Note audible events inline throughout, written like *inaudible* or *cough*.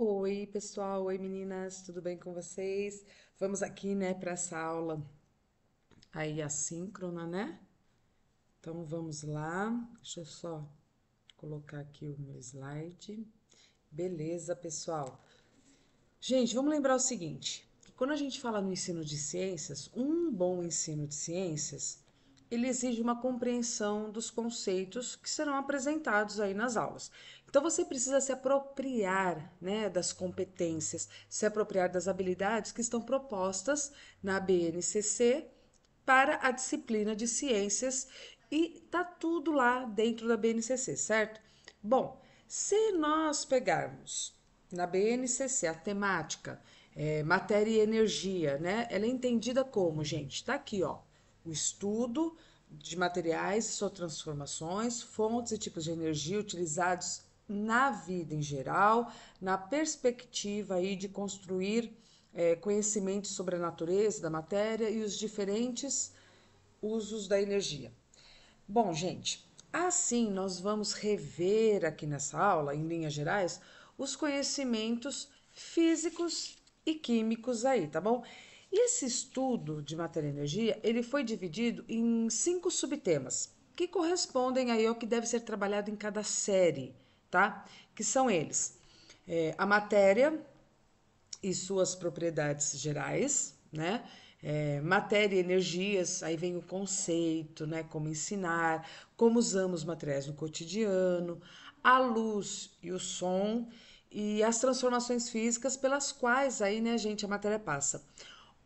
Oi, pessoal. Oi, meninas. Tudo bem com vocês? Vamos aqui, né, para essa aula aí assíncrona, né? Então vamos lá. Deixa eu só colocar aqui o meu slide. Beleza, pessoal. Gente, vamos lembrar o seguinte: quando a gente fala no ensino de ciências, um bom ensino de ciências, ele exige uma compreensão dos conceitos que serão apresentados aí nas aulas. Então você precisa se apropriar né, das competências, se apropriar das habilidades que estão propostas na BNCC para a disciplina de ciências e tá tudo lá dentro da BNCC, certo? Bom, se nós pegarmos na BNCC a temática é, matéria e energia, né? Ela é entendida como, gente, tá aqui, ó, o estudo de materiais e suas transformações, fontes e tipos de energia utilizados na vida em geral, na perspectiva aí de construir é, conhecimento sobre a natureza da matéria e os diferentes usos da energia. Bom, gente, assim nós vamos rever aqui nessa aula, em linhas gerais, os conhecimentos físicos e químicos aí, tá bom? E esse estudo de matéria e energia, ele foi dividido em cinco subtemas, que correspondem aí ao que deve ser trabalhado em cada série tá? Que são eles: é, a matéria e suas propriedades gerais, né? É, matéria e energias, aí vem o conceito, né? Como ensinar, como usamos materiais no cotidiano, a luz e o som e as transformações físicas pelas quais aí, né, gente, a matéria passa.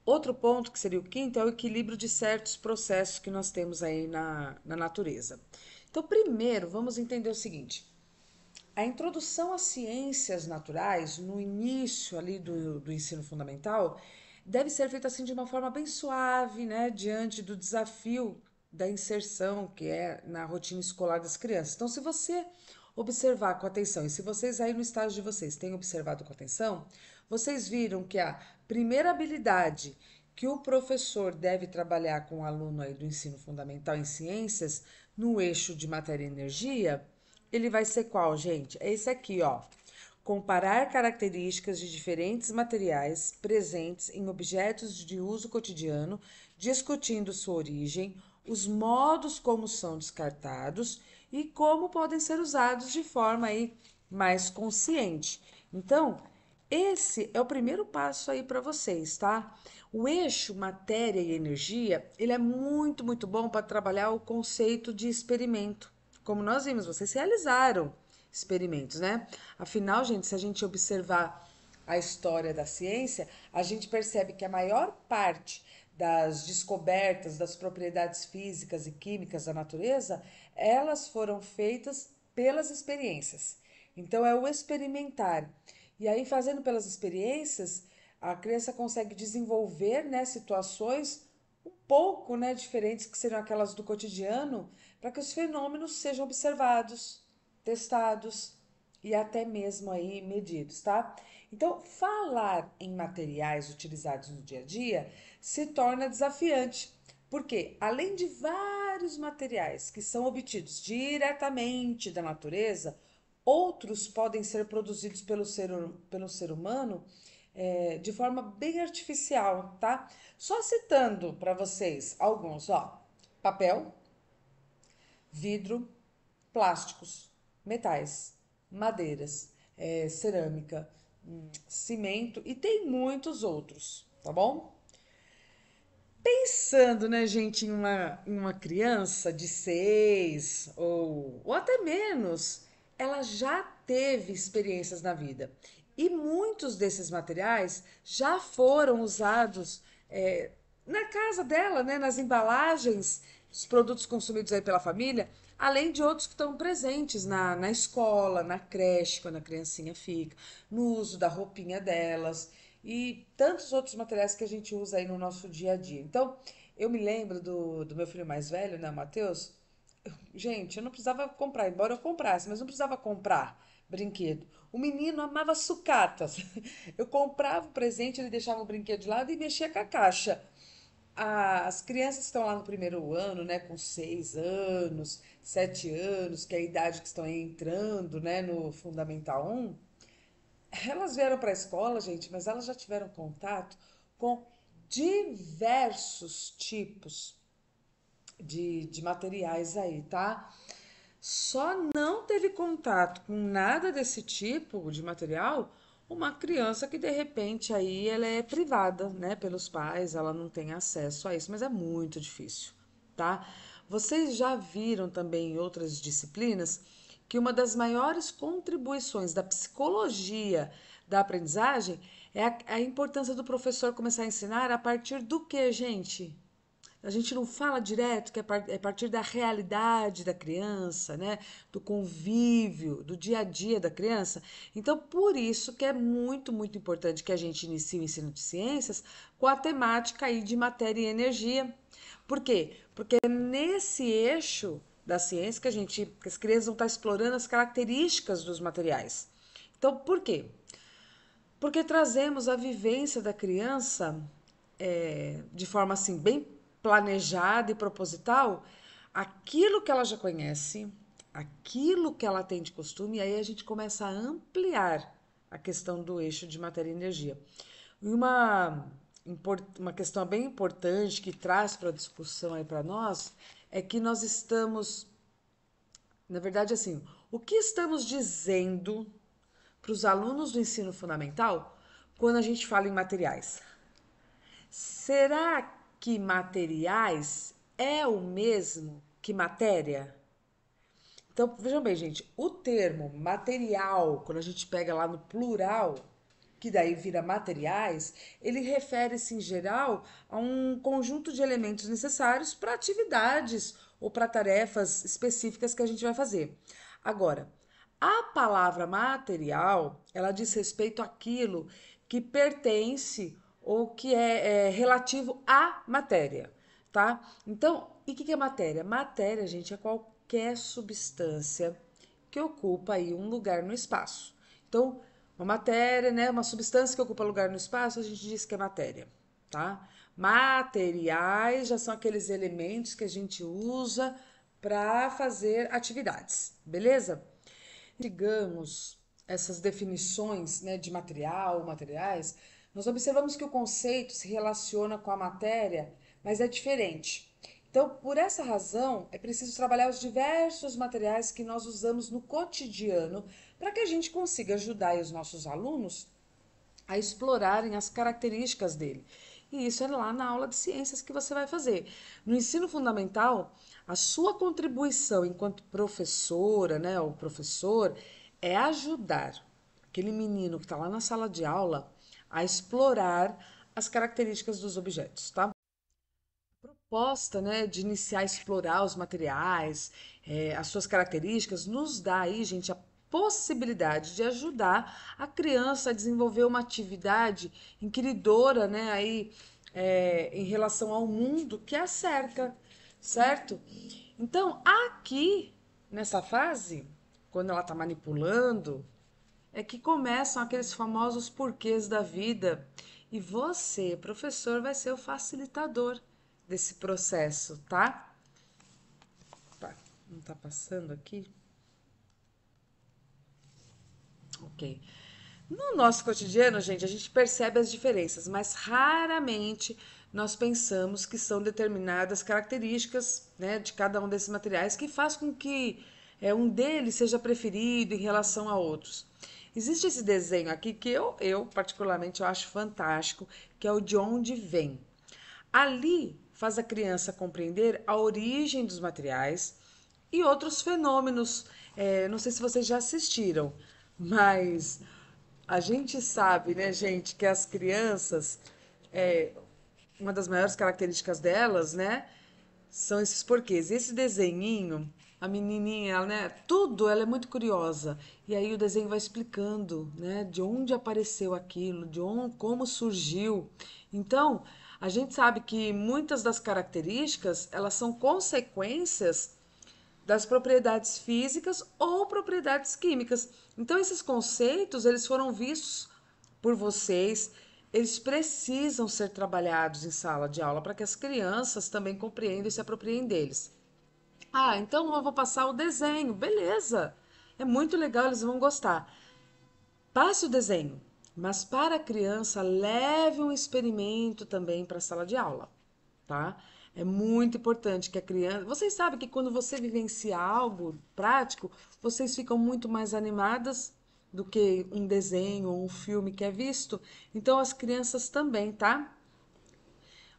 Outro ponto que seria o quinto é o equilíbrio de certos processos que nós temos aí na, na natureza. Então, primeiro, vamos entender o seguinte: a introdução às ciências naturais, no início ali do, do ensino fundamental, deve ser feita assim de uma forma bem suave, né, diante do desafio da inserção que é na rotina escolar das crianças. Então, se você observar com atenção, e se vocês aí no estágio de vocês têm observado com atenção, vocês viram que a primeira habilidade que o professor deve trabalhar com o aluno aí do ensino fundamental em ciências, no eixo de matéria e energia, ele vai ser qual, gente? É esse aqui, ó. Comparar características de diferentes materiais presentes em objetos de uso cotidiano, discutindo sua origem, os modos como são descartados e como podem ser usados de forma aí mais consciente. Então, esse é o primeiro passo aí para vocês, tá? O eixo matéria e energia, ele é muito, muito bom para trabalhar o conceito de experimento como nós vimos, vocês realizaram experimentos, né? Afinal, gente, se a gente observar a história da ciência, a gente percebe que a maior parte das descobertas das propriedades físicas e químicas da natureza, elas foram feitas pelas experiências. Então é o experimentar. E aí fazendo pelas experiências, a criança consegue desenvolver, né, situações um pouco, né, diferentes que seriam aquelas do cotidiano, para que os fenômenos sejam observados, testados e até mesmo aí medidos, tá? Então, falar em materiais utilizados no dia a dia se torna desafiante, porque além de vários materiais que são obtidos diretamente da natureza, outros podem ser produzidos pelo ser, hum, pelo ser humano é, de forma bem artificial, tá? Só citando para vocês alguns, ó, papel, vidro, plásticos, metais, madeiras, é, cerâmica, hum, cimento e tem muitos outros, tá bom? Pensando, né, gente, em uma, em uma criança de seis ou, ou até menos, ela já teve experiências na vida. E muitos desses materiais já foram usados é, na casa dela, né, nas embalagens os produtos consumidos aí pela família, além de outros que estão presentes na, na escola, na creche, quando a criancinha fica, no uso da roupinha delas e tantos outros materiais que a gente usa aí no nosso dia a dia. Então, eu me lembro do, do meu filho mais velho, né, Matheus? Gente, eu não precisava comprar, embora eu comprasse, mas não precisava comprar brinquedo. O menino amava sucatas. *laughs* Eu comprava o presente, ele deixava o brinquedo de lado e mexia com a caixa as crianças estão lá no primeiro ano, né, com seis anos, sete anos, que é a idade que estão entrando, né, no Fundamental 1, elas vieram para a escola, gente, mas elas já tiveram contato com diversos tipos de, de materiais aí, tá? Só não teve contato com nada desse tipo de material uma criança que de repente aí ela é privada, né, pelos pais, ela não tem acesso a isso, mas é muito difícil, tá? Vocês já viram também em outras disciplinas que uma das maiores contribuições da psicologia da aprendizagem é a, é a importância do professor começar a ensinar a partir do que, gente? a gente não fala direto que é a é partir da realidade da criança, né? Do convívio, do dia a dia da criança. Então, por isso que é muito, muito importante que a gente inicie o ensino de ciências com a temática aí de matéria e energia. Por quê? Porque é nesse eixo da ciência que a gente, que as crianças vão estar explorando as características dos materiais. Então, por quê? Porque trazemos a vivência da criança é, de forma assim bem planejada e proposital, aquilo que ela já conhece, aquilo que ela tem de costume, e aí a gente começa a ampliar a questão do eixo de matéria e energia. E uma, uma questão bem importante que traz para a discussão aí para nós é que nós estamos, na verdade, assim, o que estamos dizendo para os alunos do ensino fundamental quando a gente fala em materiais? Será que materiais é o mesmo que matéria? Então, vejam bem, gente, o termo material, quando a gente pega lá no plural, que daí vira materiais, ele refere-se em geral a um conjunto de elementos necessários para atividades ou para tarefas específicas que a gente vai fazer. Agora, a palavra material, ela diz respeito àquilo que pertence ou que é, é relativo à matéria, tá? Então, e o que, que é matéria? Matéria, gente, é qualquer substância que ocupa aí um lugar no espaço. Então, uma matéria, né, uma substância que ocupa lugar no espaço, a gente diz que é matéria, tá? Materiais já são aqueles elementos que a gente usa para fazer atividades, beleza? Digamos essas definições né, de material, materiais, nós observamos que o conceito se relaciona com a matéria, mas é diferente. Então, por essa razão, é preciso trabalhar os diversos materiais que nós usamos no cotidiano para que a gente consiga ajudar os nossos alunos a explorarem as características dele. E isso é lá na aula de ciências que você vai fazer. No ensino fundamental, a sua contribuição enquanto professora, né, ou professor, é ajudar aquele menino que está lá na sala de aula a explorar as características dos objetos, tá? proposta né, de iniciar a explorar os materiais, é, as suas características, nos dá aí, gente, a possibilidade de ajudar a criança a desenvolver uma atividade inquiridora né, aí, é, em relação ao mundo que a cerca, certo? Então, aqui, nessa fase, quando ela está manipulando, é que começam aqueles famosos porquês da vida. E você, professor, vai ser o facilitador desse processo, tá? Opa, tá, não tá passando aqui? Ok. No nosso cotidiano, gente, a gente percebe as diferenças, mas raramente nós pensamos que são determinadas características né, de cada um desses materiais que faz com que é, um deles seja preferido em relação a outros. Existe esse desenho aqui que eu, eu particularmente eu acho fantástico, que é o de onde vem. Ali faz a criança compreender a origem dos materiais e outros fenômenos. É, não sei se vocês já assistiram, mas a gente sabe, né, gente, que as crianças, é, uma das maiores características delas, né, são esses porquês. Esse desenhinho a menininha, ela, né? Tudo, ela é muito curiosa. E aí o desenho vai explicando, né? De onde apareceu aquilo, de onde, como surgiu. Então, a gente sabe que muitas das características, elas são consequências das propriedades físicas ou propriedades químicas. Então, esses conceitos, eles foram vistos por vocês, eles precisam ser trabalhados em sala de aula para que as crianças também compreendam e se apropriem deles. Ah, então eu vou passar o desenho. Beleza. É muito legal, eles vão gostar. Passe o desenho, mas para a criança leve um experimento também para a sala de aula, tá? É muito importante que a criança. Vocês sabem que quando você vivencia algo prático, vocês ficam muito mais animadas do que um desenho ou um filme que é visto. Então, as crianças também, tá?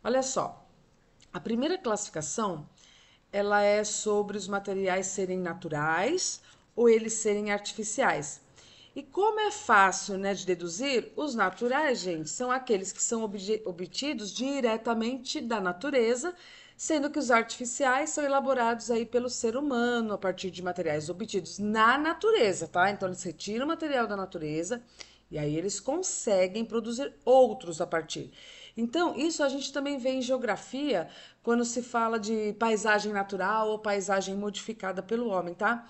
Olha só, a primeira classificação ela é sobre os materiais serem naturais ou eles serem artificiais. E como é fácil né, de deduzir, os naturais, gente, são aqueles que são obtidos diretamente da natureza, sendo que os artificiais são elaborados aí pelo ser humano a partir de materiais obtidos na natureza, tá? Então eles retiram o material da natureza e aí eles conseguem produzir outros a partir. Então, isso a gente também vê em geografia, quando se fala de paisagem natural ou paisagem modificada pelo homem, tá?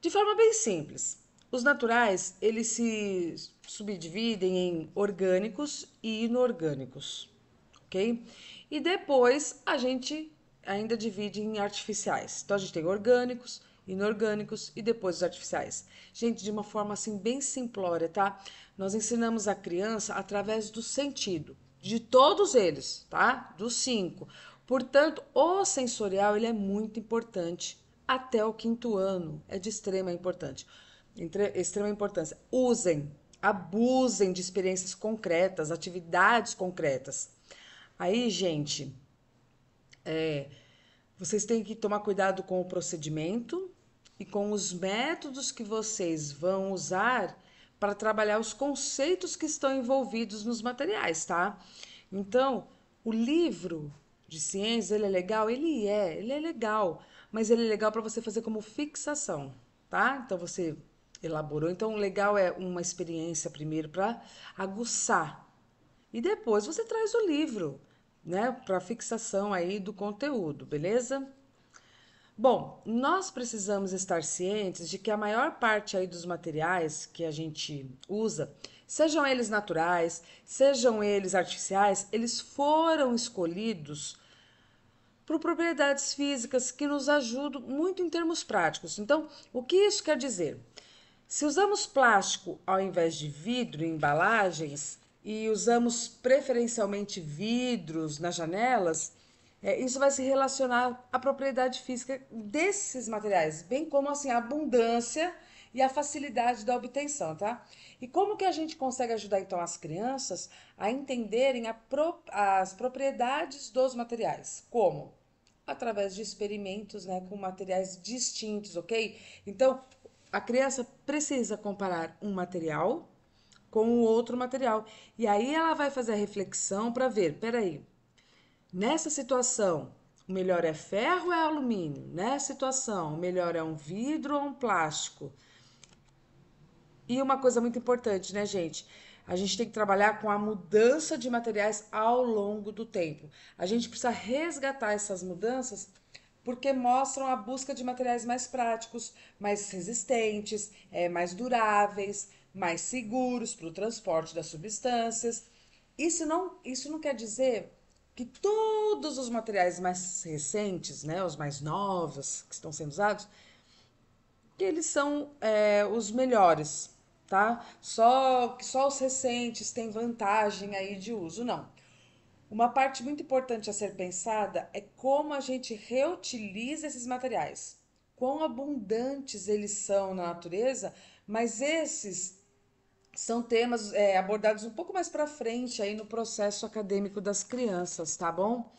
De forma bem simples. Os naturais, eles se subdividem em orgânicos e inorgânicos, ok? E depois a gente ainda divide em artificiais. Então a gente tem orgânicos, inorgânicos e depois os artificiais. Gente, de uma forma assim bem simplória, tá? Nós ensinamos a criança através do sentido de todos eles, tá? Dos cinco. Portanto, o sensorial ele é muito importante até o quinto ano, é de extrema importância. Entre, extrema importância. Usem, abusem de experiências concretas, atividades concretas. Aí, gente, é, vocês têm que tomar cuidado com o procedimento e com os métodos que vocês vão usar para trabalhar os conceitos que estão envolvidos nos materiais, tá? Então, o livro de ciências, ele é legal? Ele é, ele é legal, mas ele é legal para você fazer como fixação, tá? Então, você elaborou. Então, o legal é uma experiência primeiro para aguçar, e depois você traz o livro, né, para fixação aí do conteúdo, beleza? Bom, nós precisamos estar cientes de que a maior parte aí dos materiais que a gente usa, sejam eles naturais, sejam eles artificiais, eles foram escolhidos por propriedades físicas que nos ajudam muito em termos práticos. Então, o que isso quer dizer? Se usamos plástico ao invés de vidro em embalagens e usamos preferencialmente vidros nas janelas, é, isso vai se relacionar à propriedade física desses materiais, bem como assim, a abundância e a facilidade da obtenção, tá? E como que a gente consegue ajudar então as crianças a entenderem a pro... as propriedades dos materiais? Como? Através de experimentos, né, com materiais distintos, ok? Então, a criança precisa comparar um material com o outro material. E aí ela vai fazer a reflexão para ver, peraí, Nessa situação, o melhor é ferro ou é alumínio? Nessa situação, o melhor é um vidro ou um plástico? E uma coisa muito importante, né, gente? A gente tem que trabalhar com a mudança de materiais ao longo do tempo. A gente precisa resgatar essas mudanças porque mostram a busca de materiais mais práticos, mais resistentes, é, mais duráveis, mais seguros para o transporte das substâncias. Isso não, isso não quer dizer que todos os materiais mais recentes, né, os mais novos que estão sendo usados, que eles são é, os melhores, tá? Só que só os recentes têm vantagem aí de uso, não. Uma parte muito importante a ser pensada é como a gente reutiliza esses materiais, quão abundantes eles são na natureza, mas esses são temas é, abordados um pouco mais para frente aí no processo acadêmico das crianças, tá bom?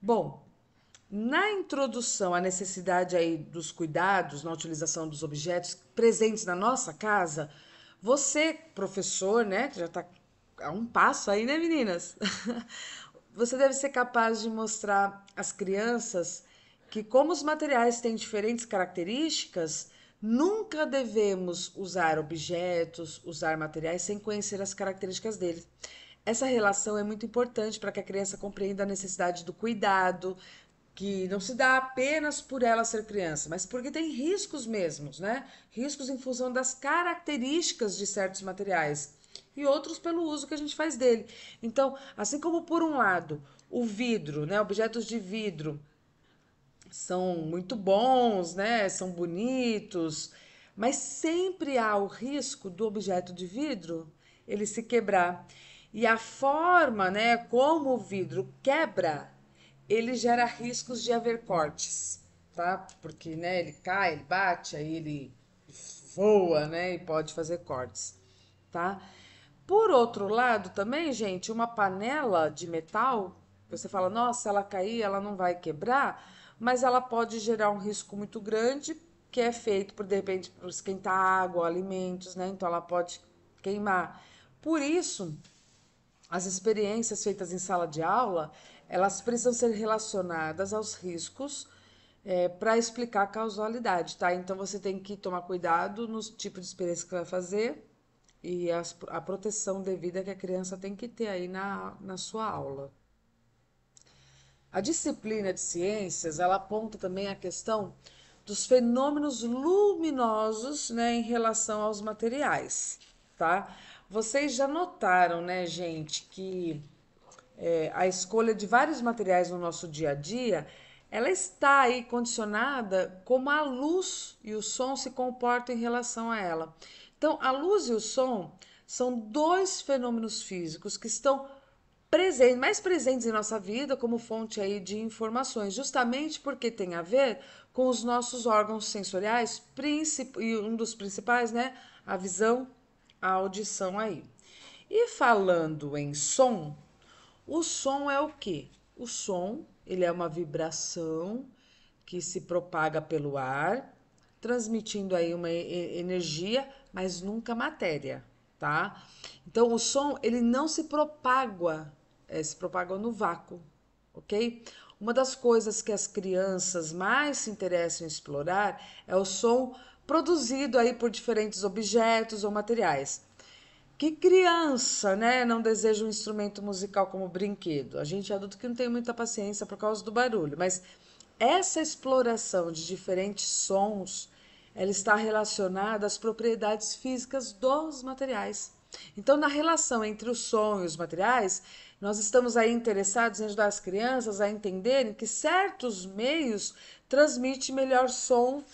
Bom, na introdução à necessidade aí dos cuidados na utilização dos objetos presentes na nossa casa, você, professor, né, que já está a um passo aí, né, meninas? *laughs* Você deve ser capaz de mostrar às crianças que como os materiais têm diferentes características, Nunca devemos usar objetos, usar materiais sem conhecer as características deles. Essa relação é muito importante para que a criança compreenda a necessidade do cuidado, que não se dá apenas por ela ser criança, mas porque tem riscos mesmos, né? Riscos em função das características de certos materiais e outros pelo uso que a gente faz dele. Então, assim como por um lado, o vidro, né, objetos de vidro são muito bons, né? São bonitos, mas sempre há o risco do objeto de vidro ele se quebrar. E a forma, né, como o vidro quebra, ele gera riscos de haver cortes, tá? Porque, né, ele cai, ele bate, aí ele voa, né, e pode fazer cortes, tá? Por outro lado, também, gente, uma panela de metal, você fala, nossa, ela cair, ela não vai quebrar mas ela pode gerar um risco muito grande que é feito por de repente por esquentar água, alimentos, né? Então ela pode queimar. Por isso, as experiências feitas em sala de aula, elas precisam ser relacionadas aos riscos é, para explicar a causalidade, tá? Então você tem que tomar cuidado no tipo de experiência que vai fazer e as, a proteção devida que a criança tem que ter aí na, na sua aula. A disciplina de ciências, ela aponta também a questão dos fenômenos luminosos, né, em relação aos materiais, tá? Vocês já notaram, né, gente, que é, a escolha de vários materiais no nosso dia a dia, ela está aí condicionada como a luz e o som se comportam em relação a ela. Então, a luz e o som são dois fenômenos físicos que estão presente, mais presentes em nossa vida como fonte aí de informações, justamente porque tem a ver com os nossos órgãos sensoriais, e um dos principais, né, a visão, a audição aí. E falando em som, o som é o quê? O som, ele é uma vibração que se propaga pelo ar, transmitindo aí uma energia, mas nunca matéria, tá? Então o som, ele não se propaga é, se propagam no vácuo, ok? Uma das coisas que as crianças mais se interessam em explorar é o som produzido aí por diferentes objetos ou materiais. Que criança, né, não deseja um instrumento musical como brinquedo? A gente é adulto que não tem muita paciência por causa do barulho, mas essa exploração de diferentes sons, ela está relacionada às propriedades físicas dos materiais. Então, na relação entre o som e os materiais, nós estamos aí interessados em ajudar as crianças a entenderem que certos meios transmitem melhor som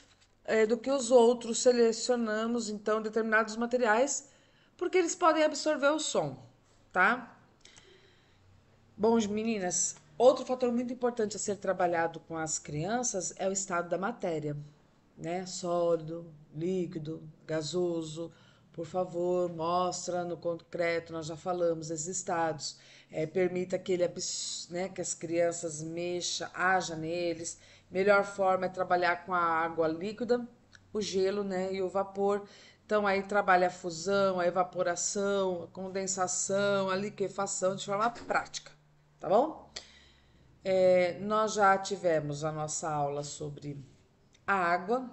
é, do que os outros. Selecionamos então determinados materiais porque eles podem absorver o som, tá? Bom, meninas, outro fator muito importante a ser trabalhado com as crianças é o estado da matéria, né? Sólido, líquido, gasoso por favor, mostra no concreto, nós já falamos esses estados. É, permita que, ele, né, que as crianças mexam, haja neles. Melhor forma é trabalhar com a água líquida, o gelo né, e o vapor. Então, aí trabalha a fusão, a evaporação, a condensação, a liquefação de forma prática, tá bom? É, nós já tivemos a nossa aula sobre a água.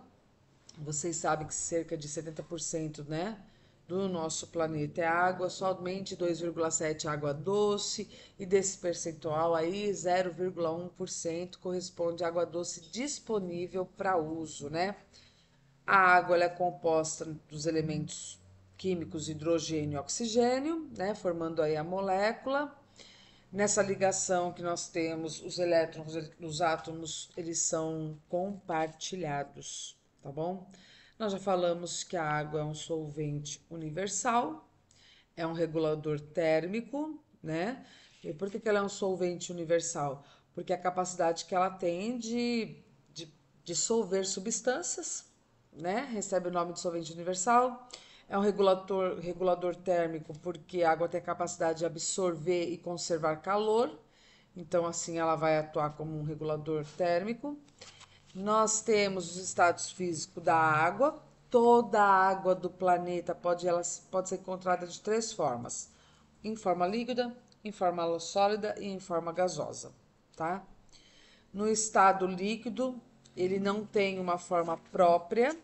Vocês sabem que cerca de 70% né, do nosso planeta é água, somente 2,7 água doce e desse percentual aí 0,1% corresponde à água doce disponível para uso, né? A água é composta dos elementos químicos hidrogênio e oxigênio, né, formando aí a molécula. Nessa ligação que nós temos, os elétrons, os átomos, eles são compartilhados, tá bom? Nós já falamos que a água é um solvente universal, é um regulador térmico, né? E por que, ela é um solvente universal? Porque a capacidade que ela tem de, de dissolver substâncias, né? Recebe o nome de solvente universal. É um regulador, regulador térmico porque a água tem a capacidade de absorver e conservar calor. Então, assim, ela vai atuar como um regulador térmico. Nós temos os estados físicos da água. Toda a água do planeta pode, ela, pode ser encontrada de três formas: em forma líquida, em forma sólida e em forma gasosa, tá? No estado líquido, ele não tem uma forma própria,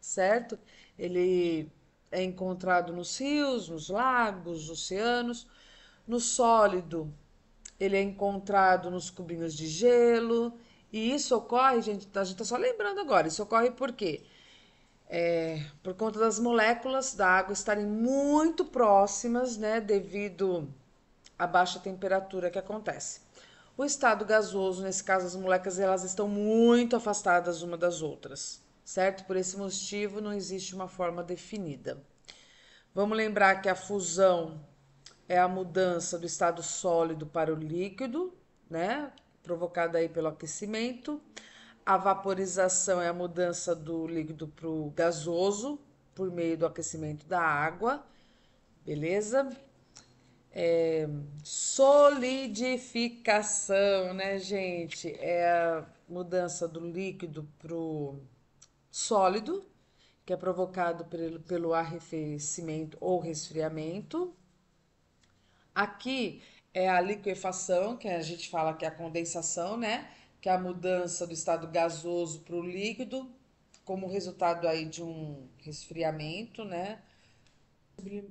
certo? Ele é encontrado nos rios, nos lagos, oceanos. No sólido, ele é encontrado nos cubinhos de gelo, e isso ocorre, gente, a gente está só lembrando agora, isso ocorre por quê? É, por conta das moléculas da água estarem muito próximas, né, devido à baixa temperatura que acontece. O estado gasoso, nesse caso, as moléculas elas estão muito afastadas uma das outras, certo? Por esse motivo, não existe uma forma definida. Vamos lembrar que a fusão é a mudança do estado sólido para o líquido, né? provocada aí pelo aquecimento. A vaporização é a mudança do líquido para o gasoso por meio do aquecimento da água, beleza? É, solidificação, né, gente? É a mudança do líquido para o sólido, que é provocado pelo, pelo arrefecimento ou resfriamento. Aqui é a liquefação, que a gente fala que é a condensação, né? Que é a mudança do estado gasoso para o líquido, como resultado aí de um resfriamento, né?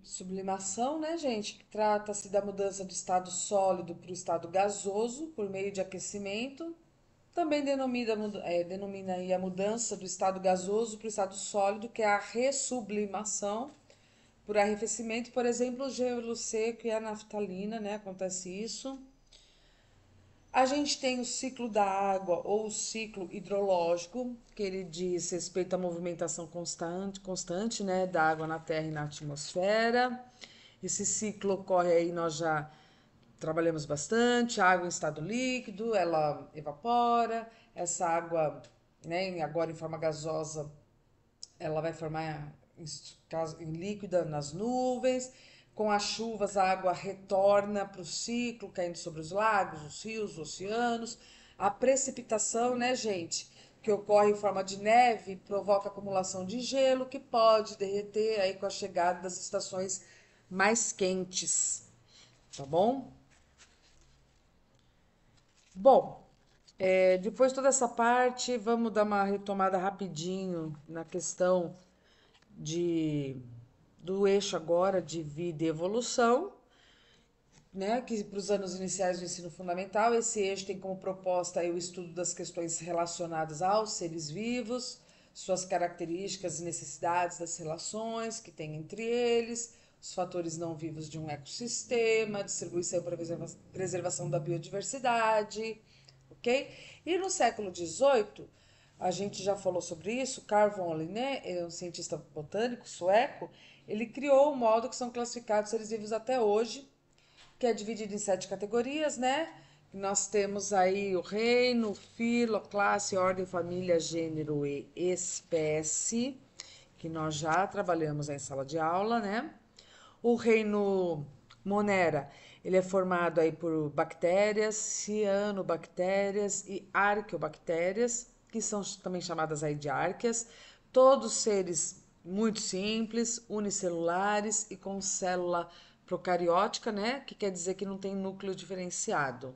Sublimação, né, gente? trata-se da mudança do estado sólido para o estado gasoso por meio de aquecimento. Também denomina, é, denomina aí a mudança do estado gasoso para o estado sólido, que é a ressublimação por arrefecimento, por exemplo, o gelo seco e a naftalina, né? Acontece isso. A gente tem o ciclo da água ou o ciclo hidrológico, que ele diz respeito à movimentação constante, constante né, da água na Terra e na atmosfera. Esse ciclo ocorre aí, nós já trabalhamos bastante, a água em estado líquido, ela evapora, essa água, né, agora em forma gasosa, ela vai formar em líquida nas nuvens. Com as chuvas, a água retorna para o ciclo, caindo sobre os lagos, os rios, os oceanos. A precipitação, né, gente, que ocorre em forma de neve, provoca acumulação de gelo que pode derreter aí com a chegada das estações mais quentes. Tá bom? Bom, é, depois toda essa parte, vamos dar uma retomada rapidinho na questão de do eixo agora de vida e evolução, né, que para os anos iniciais do ensino fundamental, esse eixo tem como proposta o estudo das questões relacionadas aos seres vivos, suas características e necessidades das relações que tem entre eles, os fatores não vivos de um ecossistema, distribuição e preservação da biodiversidade, ok? E no século 18, a gente já falou sobre isso, Carl von Linné, é um cientista botânico sueco, ele criou o modo que são classificados seres vivos até hoje, que é dividido em sete categorias, né? Nós temos aí o reino, filo, classe, ordem, família, gênero e espécie, que nós já trabalhamos em sala de aula, né? O reino Monera, ele é formado aí por bactérias, cianobactérias e arqueobactérias, que são também chamadas aí de árqueas, todos seres muito simples, unicelulares e com célula procariótica, né? Que quer dizer que não tem núcleo diferenciado.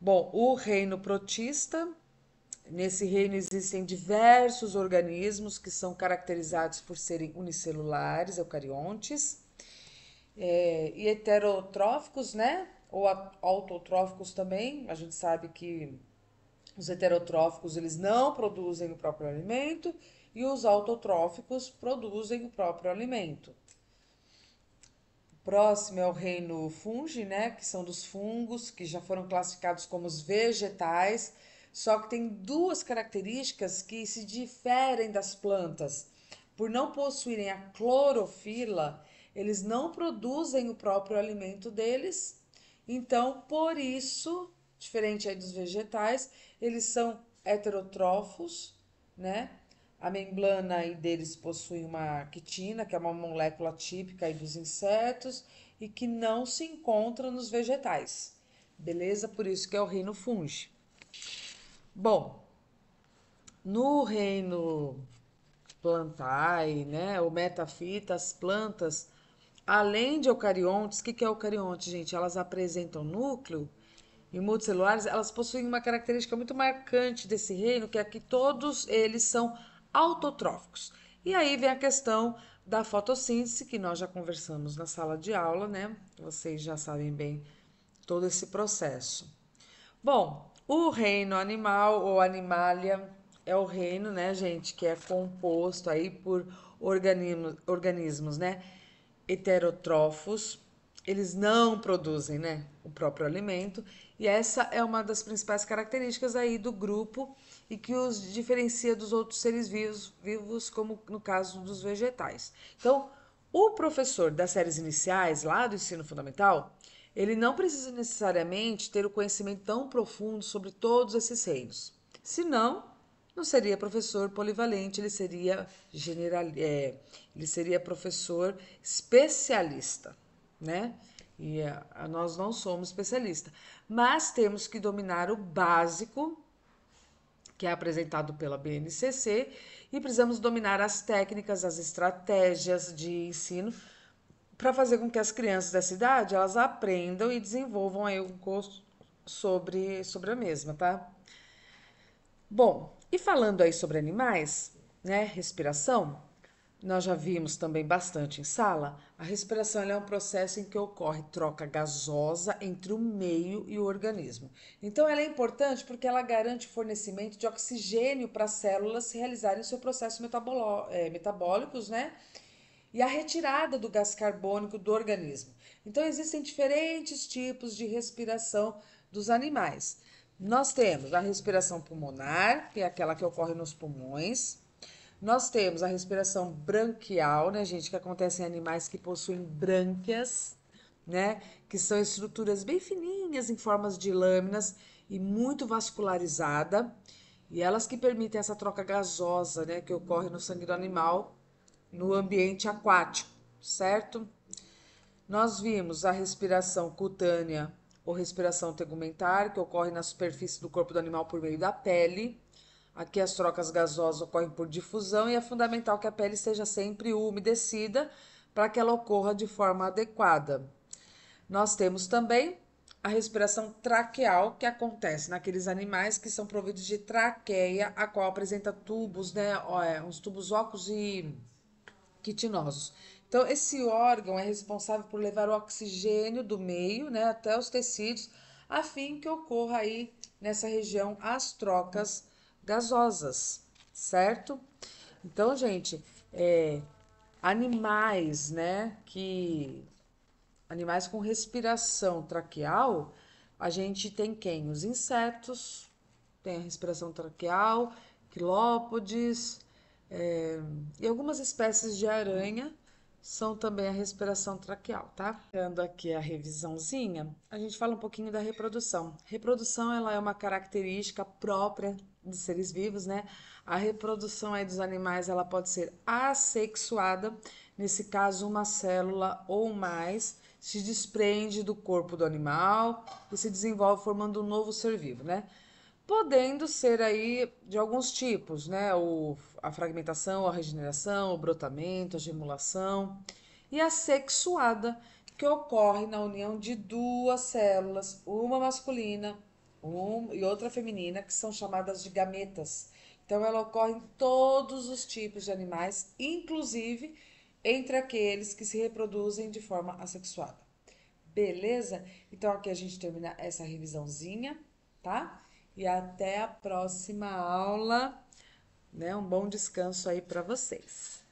Bom, o reino protista, nesse reino existem diversos organismos que são caracterizados por serem unicelulares, eucariontes, é, e heterotróficos, né? Ou autotróficos também. A gente sabe que os heterotróficos, eles não produzem o próprio alimento e os autotróficos produzem o próprio alimento. O próximo é o reino fungi, né, que são dos fungos, que já foram classificados como os vegetais, só que tem duas características que se diferem das plantas. Por não possuírem a clorofila, eles não produzem o próprio alimento deles, então por isso diferente aí dos vegetais, eles são heterotrófos, né? A membrana aí deles possui uma quitina, que é uma molécula típica aí dos insetos e que não se encontra nos vegetais. Beleza? Por isso que é o reino funge. Bom, no reino plantae, né, o metafita, as plantas, além de eucariontes, o que, que é eucarionte, gente? Elas apresentam núcleo, e multicelulares, elas possuem uma característica muito marcante desse reino, que é que todos eles são autotróficos. E aí vem a questão da fotossíntese, que nós já conversamos na sala de aula, né? Vocês já sabem bem todo esse processo. Bom, o reino animal ou animalia é o reino, né, gente, que é composto aí por organismos, organismos né, heterotrófos, eles não produzem né, o próprio alimento, e essa é uma das principais características aí do grupo e que os diferencia dos outros seres vivos, vivos como no caso dos vegetais. Então, o professor das séries iniciais, lá do ensino fundamental, ele não precisa necessariamente ter o conhecimento tão profundo sobre todos esses reinos. Senão, não seria professor polivalente, ele seria, general, é, ele seria professor especialista né? E eh, nós não somos especialistas, mas temos que dominar o básico que é apresentado pela BNCC e precisamos dominar as técnicas, as estratégias de ensino para fazer com que as crianças dessa idade elas aprendam e desenvolvam aí o gosto sobre sobre a mesma, tá? Bom, e falando aí sobre animais, né, respiração, nós já vimos também bastante em sala, a respiração é um processo em que ocorre troca gasosa entre o meio e o organismo. Então ela é importante porque ela garante fornecimento de oxigênio para as células realizarem seu processo é, metabólicos, né? E a retirada do gás carbônico do organismo. Então existem diferentes tipos de respiração dos animais. Nós temos a respiração pulmonar, que é aquela que ocorre nos pulmões, nós temos a respiração branquial, né, gente, que acontece em animais que possuem brânquias, né, que são estruturas bem fininhas em formas de lâminas e muito vascularizada, e elas que permitem essa troca gasosa, né, que ocorre no sangue do animal no ambiente aquático, certo? Nós vimos a respiração cutânea ou respiração tegumentar, que ocorre na superfície do corpo do animal por meio da pele. Aqui as trocas gasosas ocorrem por difusão e é fundamental que a pele esteja sempre umedecida para que ela ocorra de forma adequada. Nós temos também a respiração traqueal que acontece naqueles animais que são providos de traqueia, a qual apresenta tubos, né, é, uns tubos óculos e quitinosos. Então esse órgão é responsável por levar o oxigênio do meio, né, até os tecidos, a fim que ocorra aí nessa região as trocas gasosas, certo? Então, gente, é, animais, né, que animais com respiração traqueal, a gente tem quem? Os insetos, tem a respiração traqueal, quilópodes é, e algumas espécies de aranha são também a respiração traqueal, tá? Dando aqui a revisãozinha, a gente fala um pouquinho da reprodução. Reprodução ela é uma característica própria de seres vivos, né? A reprodução aí dos animais, ela pode ser assexuada, nesse caso uma célula ou mais se desprende do corpo do animal e se desenvolve formando um novo ser vivo, né? Podendo ser aí de alguns tipos, né? O, a fragmentação, a regeneração, o brotamento, a gemulação e a sexuada, que ocorre na união de duas células, uma masculina um, e outra feminina, que são chamadas de gametas. Então, ela ocorre em todos os tipos de animais, inclusive entre aqueles que se reproduzem de forma assexuada. Beleza? Então, aqui a gente termina essa revisãozinha, tá? E até a próxima aula, né? Um bom descanso aí para vocês.